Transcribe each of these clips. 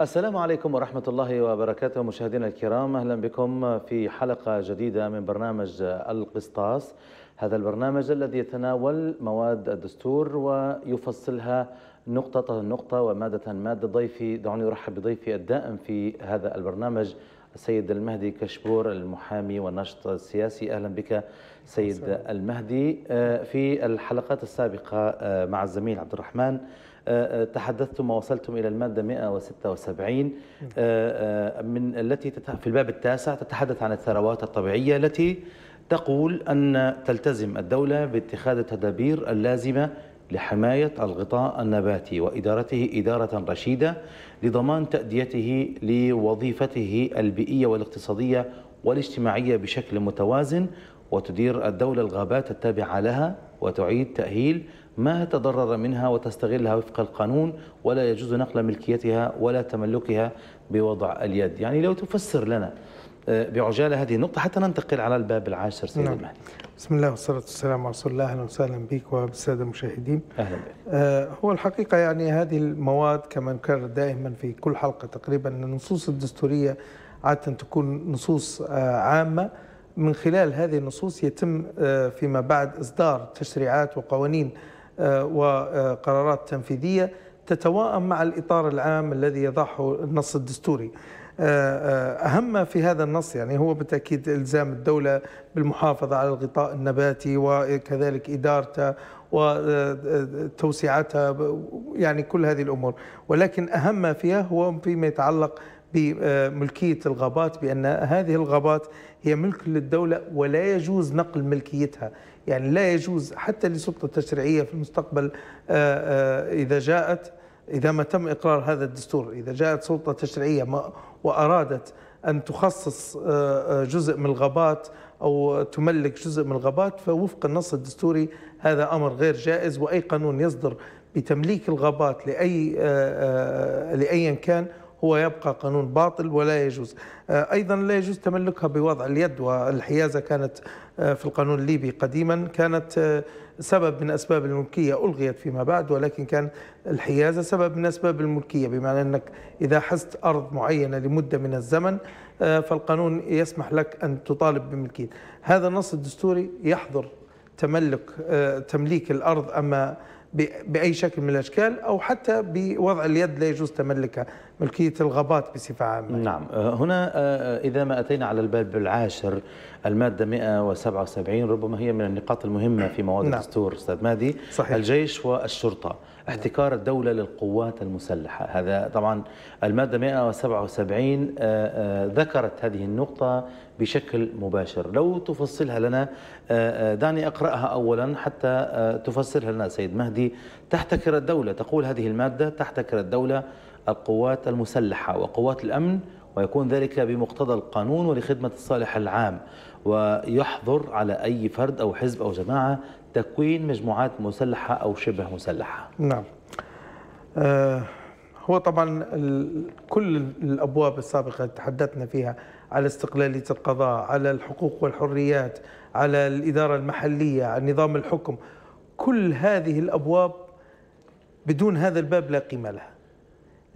السلام عليكم ورحمة الله وبركاته مشاهدينا الكرام أهلا بكم في حلقة جديدة من برنامج القسطاس هذا البرنامج الذي يتناول مواد الدستور ويفصلها نقطة نقطة ومادة مادة ضيفي دعوني أرحب بضيفي الدائم في هذا البرنامج السيد المهدي كشبور المحامي والناشط السياسي أهلا بك سيد المهدي آه، في الحلقات السابقة آه، مع الزميل عبد الرحمن تحدثتم ووصلتم إلى المادة 176 آه، آه، من التي في الباب التاسع تتحدث عن الثروات الطبيعية التي تقول أن تلتزم الدولة باتخاذ التدابير اللازمة لحماية الغطاء النباتي وإدارته إدارة رشيدة لضمان تأديته لوظيفته البيئية والاقتصادية والاجتماعية بشكل متوازن وتدير الدولة الغابات التابعة لها وتعيد تأهيل ما تضرر منها وتستغلها وفق القانون ولا يجوز نقل ملكيتها ولا تملكها بوضع اليد يعني لو تفسر لنا آه، بعجالة هذه النقطة حتى ننتقل على الباب العاشر سيد نعم. المهدي بسم الله والصلاة والسلام على رسول الله أهلا وسهلا بك وبالسادة المشاهدين أهلا بك آه، هو الحقيقة يعني هذه المواد كما نكرر دائما في كل حلقة تقريبا أن النصوص الدستورية عادة تكون نصوص آه، عامة من خلال هذه النصوص يتم فيما بعد إصدار تشريعات وقوانين آه، وقرارات تنفيذية تتواءم مع الإطار العام الذي يضعه النص الدستوري آه، آه، أهم في هذا النص يعني هو بالتأكيد إلزام الدولة بالمحافظة على الغطاء النباتي وكذلك إدارته وتوسعتها يعني كل هذه الأمور ولكن أهم فيها هو فيما يتعلق بملكية الغابات بأن هذه الغابات هي ملك للدولة ولا يجوز نقل ملكيتها يعني لا يجوز حتى لسلطة تشريعية في المستقبل آه، آه، إذا جاءت إذا ما تم إقرار هذا الدستور إذا جاءت سلطة تشريعية وأرادت أن تخصص آه، جزء من الغابات أو تملك جزء من الغابات فوفق النص الدستوري هذا أمر غير جائز وأي قانون يصدر بتمليك الغابات لأي لأيا كان هو يبقى قانون باطل ولا يجوز آه، أيضا لا يجوز تملكها بوضع اليد والحيازة كانت آه، في القانون الليبي قديما كانت آه، سبب من أسباب الملكية ألغيت فيما بعد ولكن كان الحيازة سبب من أسباب الملكية بمعنى أنك إذا حزت أرض معينة لمدة من الزمن فالقانون يسمح لك أن تطالب بملكية هذا النص الدستوري يحظر تملك تمليك الأرض أما باي شكل من الاشكال او حتى بوضع اليد لا يجوز تملكها ملكيه الغابات بصفه عامه نعم أه، هنا أه، اذا ما اتينا على الباب العاشر الماده 177 ربما هي من النقاط المهمه في مواد نعم. الدستور استاذ مادي صحيح. الجيش والشرطه احتكار الدولة للقوات المسلحة هذا طبعا المادة 177 آه، آه، ذكرت هذه النقطة بشكل مباشر لو تفصلها لنا آه، دعني أقرأها أولا حتى تفسرها لنا سيد مهدي تحتكر الدولة تقول هذه المادة تحتكر الدولة القوات المسلحة وقوات الأمن ويكون ذلك بمقتضى القانون ولخدمة الصالح العام ويحظر على أي فرد أو حزب أو جماعة تكوين مجموعات مسلحة أو شبه مسلحة نعم آه هو طبعا كل الأبواب السابقة تحدثنا فيها على استقلالية القضاء على الحقوق والحريات على الإدارة المحلية على نظام الحكم كل هذه الأبواب بدون هذا الباب لا قيمة لها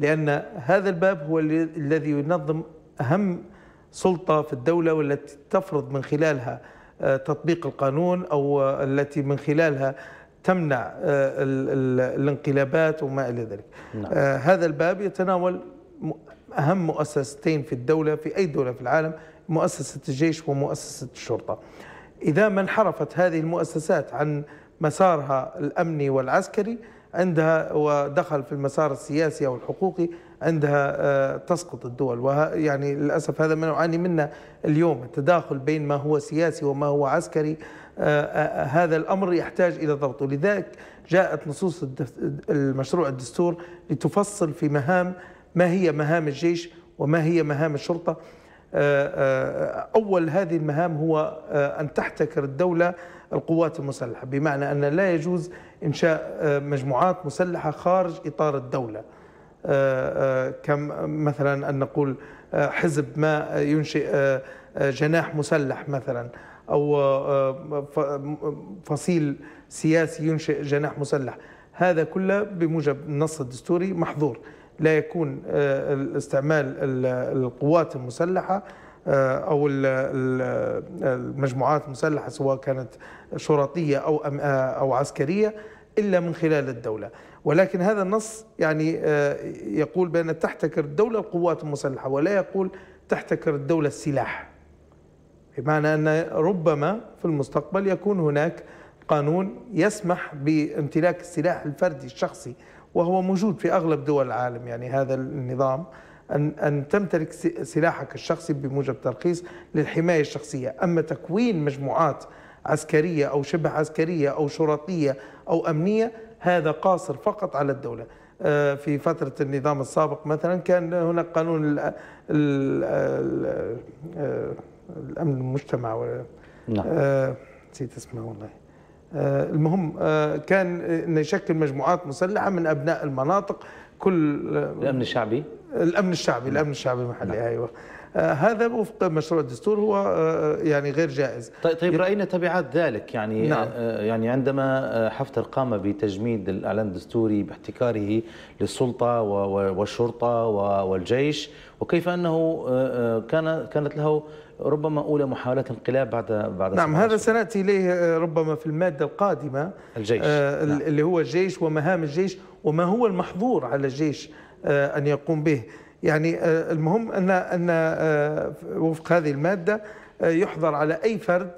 لأن هذا الباب هو الذي ينظم أهم سلطة في الدولة والتي تفرض من خلالها آه، تطبيق القانون أو آه، التي من خلالها تمنع آه، الانقلابات وما إلى ذلك نعم. هذا الباب يتناول أهم مؤسستين في الدولة في أي دولة في العالم مؤسسة الجيش ومؤسسة الشرطة إذا ما انحرفت هذه المؤسسات عن مسارها الأمني والعسكري عندها ودخل في المسار السياسي أو الحقوقي عندها آه، تسقط الدول ويعني للأسف هذا ما نعاني منه اليوم التداخل بين ما هو سياسي وما هو عسكري آه، آه، هذا الأمر يحتاج إلى ضبط ولذلك جاءت نصوص المشروع الدستور لتفصل في مهام ما هي مهام الجيش وما هي مهام الشرطة أول هذه المهام هو أن تحتكر الدولة القوات المسلحة بمعنى أن لا يجوز إنشاء آه، مجموعات مسلحة خارج إطار الدولة آه، آه، كم مثلا أن نقول حزب ما ينشئ جناح مسلح مثلا أو فصيل سياسي ينشئ جناح مسلح هذا كله بموجب النص الدستوري محظور لا يكون استعمال القوات المسلحه آه، او المجموعات المسلحه سواء كانت شرطيه او آه، او عسكريه الا من خلال الدوله ولكن هذا النص يعني آه، يقول بان تحتكر الدوله القوات المسلحه ولا يقول تحتكر الدوله السلاح بمعنى ان ربما في المستقبل يكون هناك قانون يسمح بامتلاك السلاح الفردي الشخصي وهو موجود في اغلب دول العالم يعني هذا النظام أن, أن تمتلك سلاحك الشخصي بموجب ترخيص للحماية الشخصية أما تكوين مجموعات عسكرية أو شبه عسكرية أو شرطية أو أمنية هذا قاصر فقط على الدولة آه، في فترة النظام السابق مثلا كان هناك قانون الـ الـ الـ آه، الأمن المجتمع ولا نعم آه، نسيت اسمه والله المهم كان انه يشكل مجموعات مسلحة من أبناء المناطق كل الامن الشعبي الامن الشعبي الامن الشعبي المحلي نعم. ايوه آه، هذا وفق مشروع الدستور هو آه، يعني غير جائز طيب, طيب راينا تبعات ذلك يعني آه، نعم. يعني عندما حفتر قام بتجميد الاعلان الدستوري باحتكاره للسلطه والشرطه والجيش وكيف انه كان كانت له ربما أولى محاولات انقلاب بعد بعد نعم هذا سنأتي إليه آه، ربما في المادة القادمة الجيش آه نعم. اللي هو الجيش ومهام الجيش وما هو المحظور على الجيش آه أن يقوم به يعني آه المهم أن أن آه وفق هذه المادة آه يحظر على أي فرد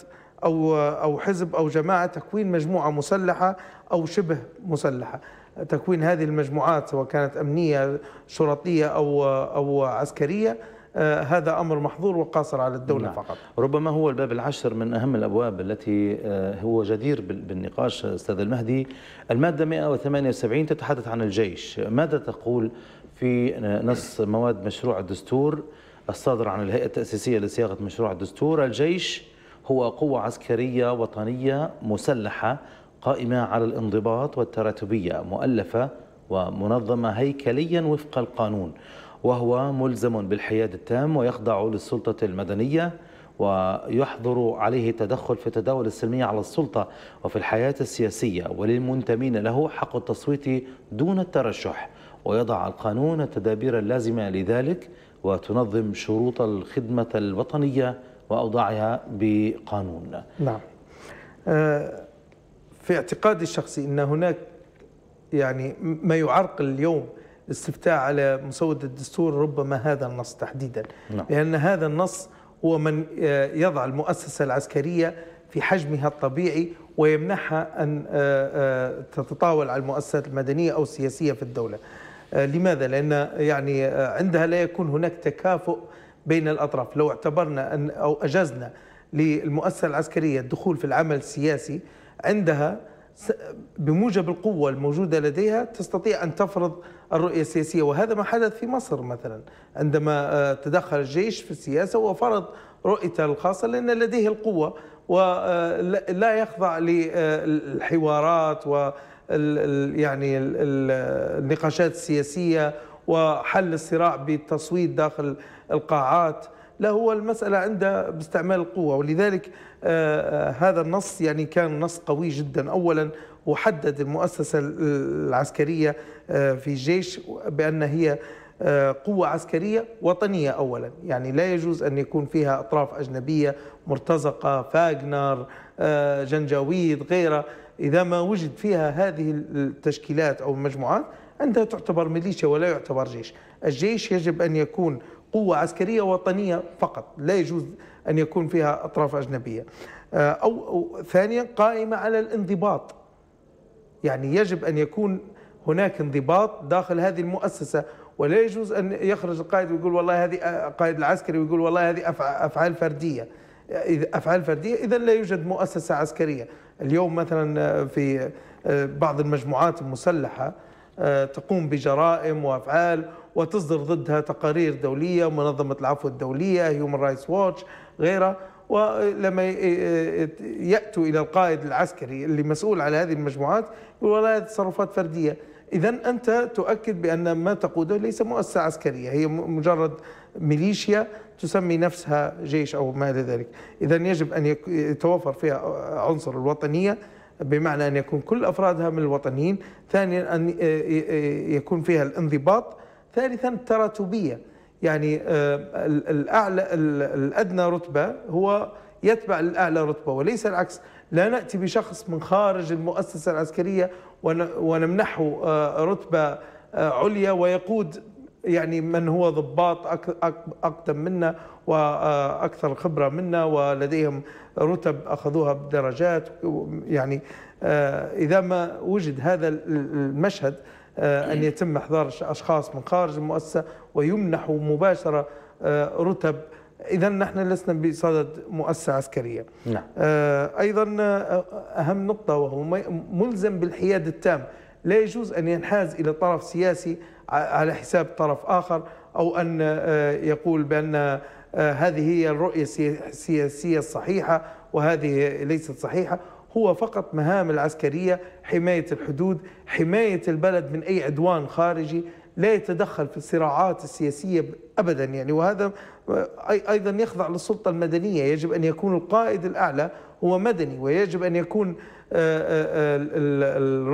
أو آه، أو حزب أو جماعة تكوين مجموعة مسلحة أو شبه مسلحة تكوين هذه المجموعات سواء كانت أمنية شرطية أو آه، أو عسكرية آه، هذا أمر محظور وقاصر على الدولة نعم. فقط ربما هو الباب العشر من أهم الأبواب التي آه، هو جدير بالنقاش آه، أستاذ المهدي المادة 178 تتحدث عن الجيش ماذا تقول في نص مواد مشروع الدستور الصادر عن الهيئة التأسيسية لصياغة مشروع الدستور الجيش هو قوة عسكرية وطنية مسلحة قائمة على الانضباط والتراتبية مؤلفة ومنظمة هيكليا وفق القانون وهو ملزم بالحياد التام ويخضع للسلطة المدنية ويحظر عليه التدخل في التداول السلمي على السلطة وفي الحياة السياسية وللمنتمين له حق التصويت دون الترشح ويضع القانون التدابير اللازمة لذلك وتنظم شروط الخدمة الوطنية وأوضاعها بقانون نعم آه، في اعتقادي الشخصي أن هناك يعني ما يعرقل اليوم الاستفتاء على مسودة الدستور ربما هذا النص تحديدا نعم. لأن هذا النص هو من آه، يضع المؤسسة العسكرية في حجمها الطبيعي ويمنحها أن آه، آه، تتطاول على المؤسسات المدنية أو السياسية في الدولة لماذا؟ لأن يعني عندها لا يكون هناك تكافؤ بين الأطراف لو اعتبرنا أن أو أجزنا للمؤسسة العسكرية الدخول في العمل السياسي عندها بموجب القوة الموجودة لديها تستطيع أن تفرض الرؤية السياسية وهذا ما حدث في مصر مثلا عندما آه، تدخل الجيش في السياسة وفرض رؤيته الخاصة لأن لديه القوة ولا آه، يخضع للحوارات آه، و يعني النقاشات السياسية وحل الصراع بالتصويت داخل القاعات لا هو المسألة عند باستعمال القوة ولذلك آه، آه، هذا النص يعني كان نص قوي جدا أولا وحدد المؤسسة العسكرية آه، في الجيش بأن هي قوة عسكرية وطنية أولا يعني لا يجوز أن يكون فيها أطراف أجنبية مرتزقة فاغنر جنجاويد غيره إذا ما وجد فيها هذه التشكيلات أو المجموعات عندها تعتبر ميليشيا ولا يعتبر جيش الجيش يجب أن يكون قوة عسكرية وطنية فقط لا يجوز أن يكون فيها أطراف أجنبية آه، أو ثانيا قائمة على الانضباط يعني يجب أن يكون هناك انضباط داخل هذه المؤسسة ولا يجوز أن يخرج القائد ويقول والله هذه آه، قائد العسكري ويقول والله هذه أفعال فردية أفعال فردية إذا لا يوجد مؤسسة عسكرية اليوم مثلا آه، في بعض المجموعات المسلحة آه، تقوم بجرائم وافعال وتصدر ضدها تقارير دوليه منظمه العفو الدوليه هيومن رايتس ووتش غيرها ولما آه، آه، ياتوا الى القائد العسكري اللي مسؤول على هذه المجموعات يقول تصرفات فرديه اذا انت تؤكد بان ما تقوده ليس مؤسسه عسكريه هي مجرد ميليشيا تسمي نفسها جيش او ما الى ذلك اذا يجب ان يتوفر فيها عنصر الوطنيه بمعنى أن يكون كل أفرادها من الوطنيين ثانيا أن يكون فيها الانضباط ثالثا التراتبية يعني آه، الأعلى الأدنى رتبة هو يتبع الأعلى رتبة وليس العكس لا نأتي بشخص من خارج المؤسسة العسكرية ونمنحه آه، رتبة آه، عليا ويقود يعني من هو ضباط اقدم منا واكثر آه، خبره منا ولديهم رتب اخذوها بدرجات يعني آه، اذا ما وجد هذا المشهد آه، ان يتم احضار اشخاص من خارج المؤسسه ويمنحوا مباشره رتب اذا نحن لسنا بصدد مؤسسه عسكريه نعم. ايضا اهم نقطه وهو ملزم بالحياد التام لا يجوز ان ينحاز الى طرف سياسي على حساب طرف آخر أو أن آه، يقول بأن آه، هذه هي الرؤية السياسية الصحيحة وهذه ليست صحيحة هو فقط مهام العسكرية حماية الحدود حماية البلد من أي عدوان خارجي لا يتدخل في الصراعات السياسية أبدا يعني وهذا آه، أيضا يخضع للسلطة المدنية يجب أن يكون القائد الأعلى هو مدني ويجب أن يكون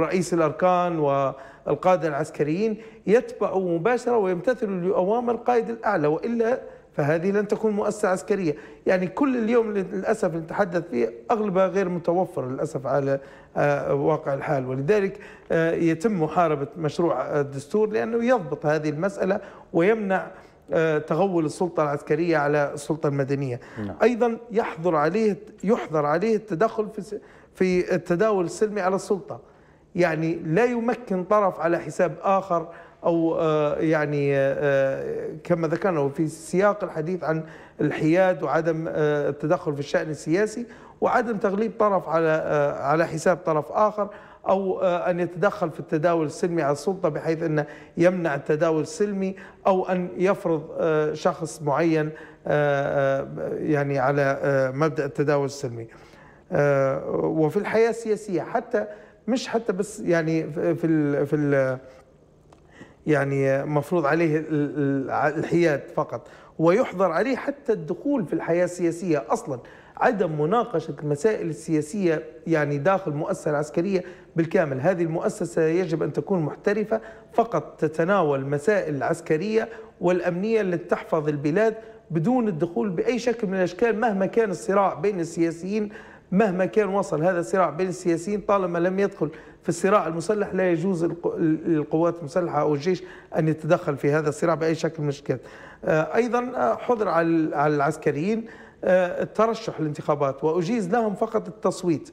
رئيس الأركان و القادة العسكريين يتبعوا مباشرة ويمتثلوا لأوامر القائد الأعلى وإلا فهذه لن تكون مؤسسة عسكرية يعني كل اليوم للأسف نتحدث فيه أغلبها غير متوفر للأسف على آه، واقع الحال ولذلك آه، يتم محاربة مشروع الدستور لأنه يضبط هذه المسألة ويمنع آه، تغول السلطة العسكرية على السلطة المدنية نعم. أيضا يحظر عليه يحظر عليه التدخل في في التداول السلمي على السلطة يعني لا يمكن طرف على حساب آخر أو آه، يعني آه، آه، كما ذكرنا في سياق الحديث عن الحياد وعدم التدخل في الشأن السياسي وعدم تغليب طرف على على حساب طرف آخر أو أن يتدخل في التداول السلمي على السلطة بحيث أنه يمنع التداول السلمي أو أن يفرض شخص معين يعني على مبدأ التداول السلمي وفي الحياة السياسية حتى مش حتى بس يعني في الـ في الـ يعني مفروض عليه الحياد فقط ويحظر عليه حتى الدخول في الحياة السياسية أصلا عدم مناقشة المسائل السياسية يعني داخل المؤسسة العسكرية بالكامل هذه المؤسسة يجب أن تكون محترفة فقط تتناول مسائل العسكرية والأمنية التي تحفظ البلاد بدون الدخول بأي شكل من الأشكال مهما كان الصراع بين السياسيين مهما كان وصل هذا الصراع بين السياسيين طالما لم يدخل في الصراع المسلح لا يجوز للقوات المسلحة أو الجيش أن يتدخل في هذا الصراع بأي شكل من الشكل آه، أيضا آه، حضر على العسكريين آه، الترشح الانتخابات وأجيز لهم فقط التصويت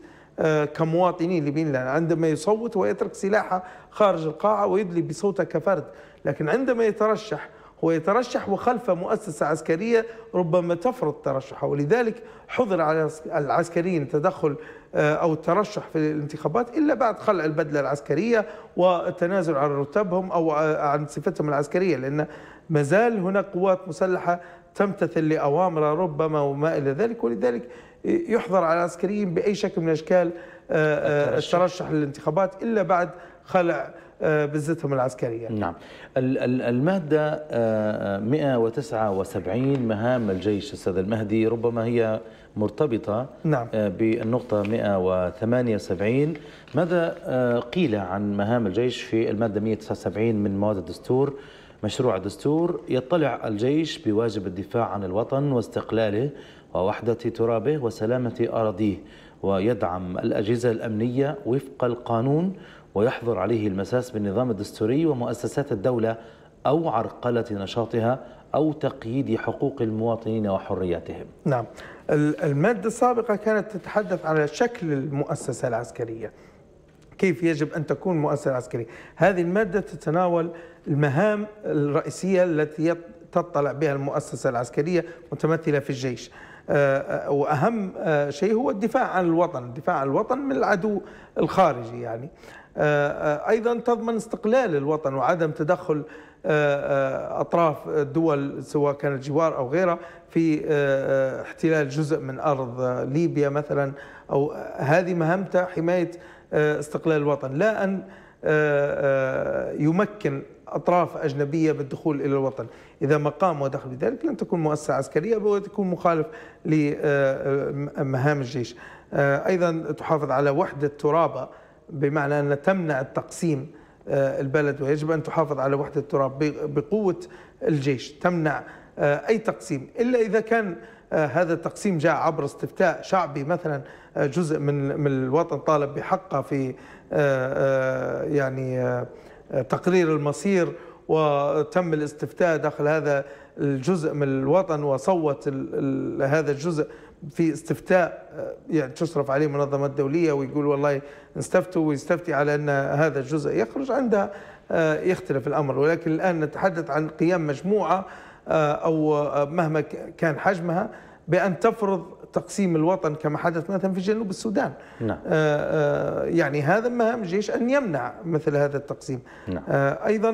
كمواطنين لبنان عندما يصوت ويترك سلاحه خارج القاعة ويدلي بصوته كفرد لكن عندما يترشح هو يترشح وخلف مؤسسة عسكرية ربما تفرض ترشحه ولذلك حظر على العسكريين تدخل آه، أو الترشح في الانتخابات إلا بعد خلع البدلة العسكرية والتنازل عن رتبهم أو آه، عن صفتهم العسكرية لأن ما زال هناك قوات مسلحة تمتثل لأوامر ربما وما إلى ذلك ولذلك يحظر على العسكريين بأي شكل من أشكال آه، الترشح للانتخابات إلا بعد خلع آه، بزتهم العسكرية نعم المادة 179 آه، آه، مهام الجيش أستاذ المهدي ربما هي مرتبطة نعم. بالنقطة 178 ماذا قيل عن مهام الجيش في المادة 179 من مواد الدستور مشروع الدستور يطلع الجيش بواجب الدفاع عن الوطن واستقلاله ووحدة ترابه وسلامة أراضيه ويدعم الأجهزة الأمنية وفق القانون ويحظر عليه المساس بالنظام الدستوري ومؤسسات الدولة أو عرقلة نشاطها أو تقييد حقوق المواطنين وحرياتهم نعم المادة السابقة كانت تتحدث على شكل المؤسسة العسكرية كيف يجب أن تكون مؤسسة عسكرية هذه المادة تتناول المهام الرئيسية التي تطلع بها المؤسسة العسكرية متمثلة في الجيش آه، آه، واهم آه، شيء هو الدفاع عن الوطن، الدفاع عن الوطن من العدو الخارجي يعني. ايضا تضمن استقلال الوطن وعدم تدخل اطراف الدول سواء كانت جوار او غيرها في احتلال جزء من ارض ليبيا مثلا او هذه مهمتها حمايه استقلال الوطن، لا ان يمكن أطراف أجنبية بالدخول إلى الوطن إذا ما قام ودخل بذلك لن تكون مؤسسة عسكرية وتكون مخالف لمهام الجيش آه، أيضا تحافظ على وحدة ترابة بمعنى أن تمنع التقسيم آه، البلد ويجب أن تحافظ على وحدة التراب بقوة الجيش تمنع آه، أي تقسيم إلا إذا كان هذا التقسيم جاء عبر استفتاء شعبي مثلا جزء من من الوطن طالب بحقه في يعني تقرير المصير وتم الاستفتاء داخل هذا الجزء من الوطن وصوت هذا الجزء في استفتاء آه، يعني تشرف عليه منظمات دوليه ويقول والله نستفتوا ويستفتي على ان هذا الجزء يخرج عندها آه، يختلف الامر ولكن الان نتحدث عن قيام مجموعه آه، او مهما كان حجمها بان تفرض تقسيم الوطن كما حدث مثلا في جنوب السودان نعم. آه، آه، يعني هذا مهام الجيش أن يمنع مثل هذا التقسيم نعم. آه، أيضا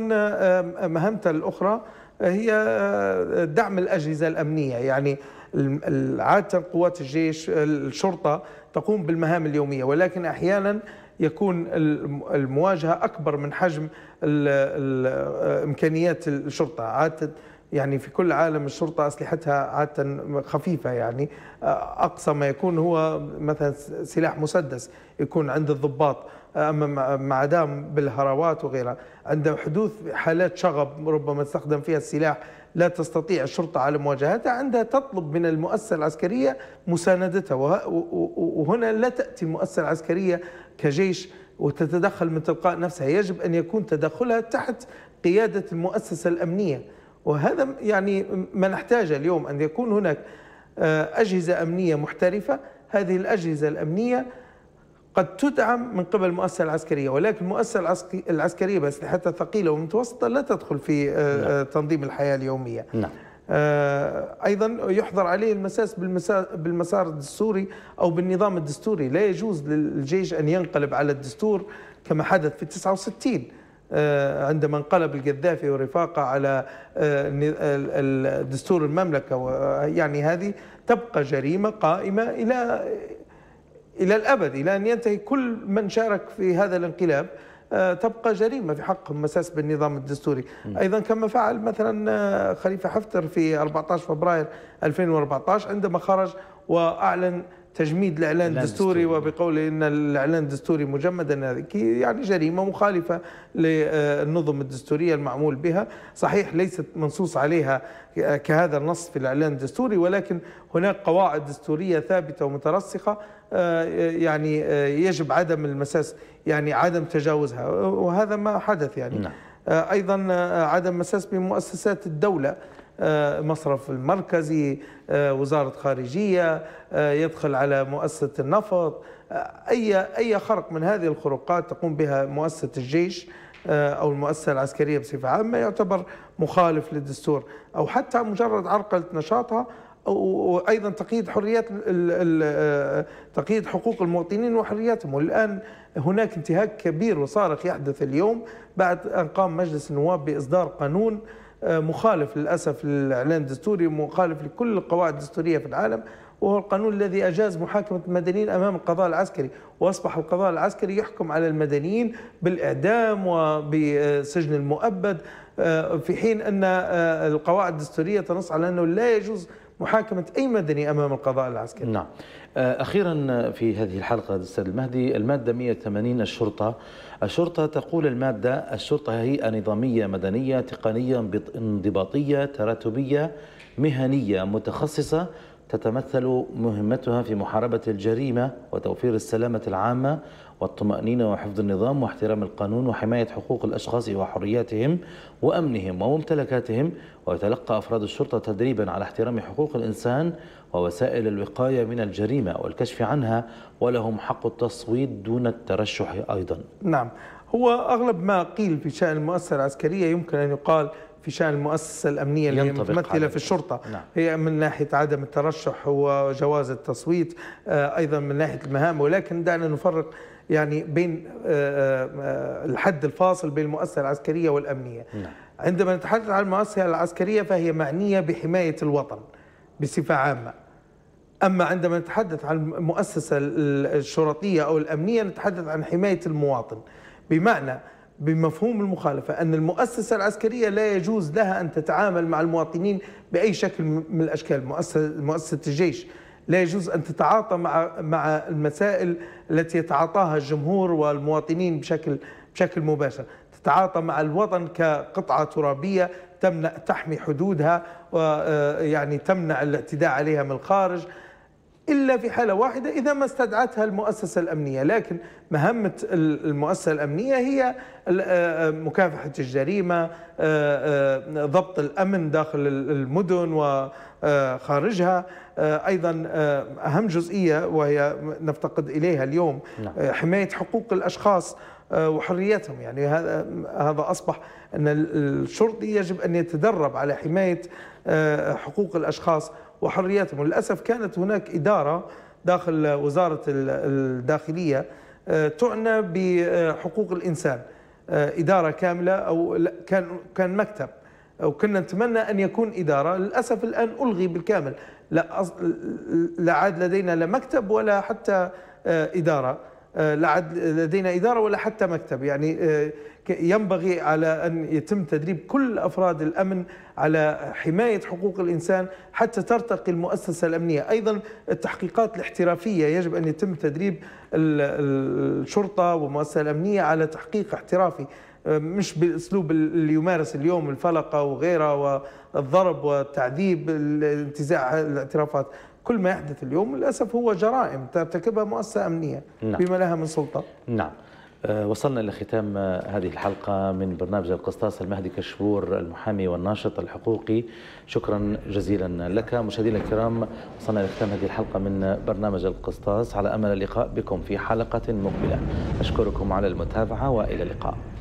مهمته الأخرى هي دعم الأجهزة الأمنية يعني عادة قوات الجيش الشرطة تقوم بالمهام اليومية ولكن أحيانا يكون المواجهة أكبر من حجم إمكانيات الشرطة عادة يعني في كل عالم الشرطة أسلحتها عادة خفيفة يعني آه، أقصى ما يكون هو مثلا سلاح مسدس يكون عند الضباط آه، أما مع دام بالهروات وغيرها عند حدوث حالات شغب ربما استخدم فيها السلاح لا تستطيع الشرطة على مواجهتها عندها تطلب من المؤسسة العسكرية مساندتها وهنا لا تأتي المؤسسة العسكرية كجيش وتتدخل من تلقاء نفسها يجب أن يكون تدخلها تحت قيادة المؤسسة الأمنية وهذا يعني ما نحتاجه اليوم أن يكون هناك آه، أجهزة أمنية محترفة هذه الأجهزة الأمنية قد تدعم من قبل المؤسسة العسكرية ولكن المؤسسة العسكرية بأسلحتها ثقيلة ومتوسطة لا تدخل في آه، نعم. آه، تنظيم الحياة اليومية نعم. ايضا يحظر عليه المساس بالمسار الدستوري او بالنظام الدستوري لا يجوز للجيش ان ينقلب على الدستور كما حدث في 69 آه، عندما انقلب القذافي ورفاقه على آه، دستور المملكة يعني هذه تبقى جريمة قائمة إلى إلى الأبد إلى أن ينتهي كل من شارك في هذا الانقلاب آه، تبقى جريمة في حقهم مساس بالنظام الدستوري أيضا كما فعل مثلا خليفة حفتر في 14 فبراير 2014 عندما خرج وأعلن تجميد الاعلان الدستوري وبقول ان الاعلان الدستوري مجمدا يعني جريمه مخالفه للنظم الدستوريه المعمول بها، صحيح ليست منصوص عليها كهذا النص في الاعلان الدستوري ولكن هناك قواعد دستوريه ثابته ومترسخه آه، يعني آه، يجب عدم المساس يعني عدم تجاوزها وهذا ما حدث يعني نعم. آه، ايضا عدم مساس بمؤسسات الدوله آه، مصرف المركزي آه، وزارة خارجية آه، يدخل على مؤسسة النفط أي أي خرق من هذه الخروقات تقوم بها مؤسسة الجيش أو المؤسسة العسكرية بصفة عامة يعتبر مخالف للدستور أو حتى مجرد عرقلة نشاطها وايضا تقييد حريات تقييد حقوق المواطنين وحرياتهم والان هناك انتهاك كبير وصارخ يحدث اليوم بعد ان قام مجلس النواب باصدار قانون آه، مخالف للأسف للإعلان الدستوري مخالف لكل القواعد الدستورية في العالم وهو القانون الذي أجاز محاكمة المدنيين أمام القضاء العسكري وأصبح القضاء العسكري يحكم على المدنيين بالإعدام وبسجن المؤبد آه، في حين أن آه، القواعد الدستورية تنص على أنه لا يجوز محاكمة أي مدني أمام القضاء العسكري نعم آه، أخيرا في هذه الحلقة أستاذ المهدي المادة 180 الشرطة الشرطة تقول المادة الشرطة هي نظامية مدنية تقنية انضباطية تراتبية مهنية متخصصة تتمثل مهمتها في محاربة الجريمة وتوفير السلامة العامة والطمأنينة وحفظ النظام واحترام القانون وحماية حقوق الأشخاص وحرياتهم وأمنهم وممتلكاتهم ويتلقى أفراد الشرطة تدريبا على احترام حقوق الإنسان ووسائل الوقاية من الجريمة والكشف عنها ولهم حق التصويت دون الترشح أيضا نعم هو أغلب ما قيل في شأن المؤسسة العسكرية يمكن أن يقال في شأن المؤسسة الأمنية اللي ممثلة في الشرطة نعم. هي من ناحية عدم الترشح وجواز التصويت آه، أيضا من ناحية المهام ولكن دعنا نفرق يعني بين آه، آه، آه، الحد الفاصل بين المؤسسه العسكريه والامنيه نعم. عندما نتحدث عن المؤسسه العسكريه فهي معنيه بحمايه الوطن بصفه عامه اما عندما نتحدث عن المؤسسه الشرطيه او الامنيه نتحدث عن حمايه المواطن بمعنى بمفهوم المخالفة أن المؤسسة العسكرية لا يجوز لها أن تتعامل مع المواطنين بأي شكل من الأشكال مؤسسة, مؤسسة الجيش لا يجوز أن تتعاطى مع مع المسائل التي يتعاطاها الجمهور والمواطنين بشكل بشكل مباشر تتعاطى مع الوطن كقطعة ترابية تمنع تحمي حدودها ويعني آه، تمنع الاعتداء عليها من الخارج إلا في حالة واحدة إذا ما استدعتها المؤسسة الأمنية لكن مهمة المؤسسة الأمنية هي آه، آه، مكافحة الجريمة آه، ضبط الأمن داخل المدن وخارجها أيضا أهم جزئية وهي نفتقد إليها اليوم نعم. حماية حقوق الأشخاص وحريتهم يعني هذا هذا اصبح ان الشرطي يجب ان يتدرب على حمايه حقوق الاشخاص وحرياتهم للأسف كانت هناك إدارة داخل وزارة الداخلية آه، تعنى بحقوق الإنسان آه، إدارة كاملة أو كان كان مكتب وكنا نتمنى أن يكون إدارة للأسف الآن ألغي بالكامل لا, لا عاد لدينا لا مكتب ولا حتى آه، إدارة آه، لدينا إدارة ولا حتى مكتب يعني آه، ينبغي على أن يتم تدريب كل أفراد الأمن على حماية حقوق الإنسان حتى ترتقي المؤسسة الأمنية أيضا التحقيقات الاحترافية يجب أن يتم تدريب الشرطة والمؤسسة الأمنية على تحقيق احترافي مش بالاسلوب اللي يمارس اليوم الفلقه وغيرها والضرب والتعذيب انتزاع الاعترافات كل ما يحدث اليوم للاسف هو جرائم ترتكبها مؤسسه امنيه نعم. بما لها من سلطه نعم آه، وصلنا إلى ختام آه، هذه الحلقة من برنامج القسطاس المهدي كشبور المحامي والناشط الحقوقي شكرا جزيلا لك مشاهدينا الكرام وصلنا إلى ختام هذه الحلقة من برنامج القسطاس على أمل اللقاء بكم في حلقة مقبلة أشكركم على المتابعة وإلى اللقاء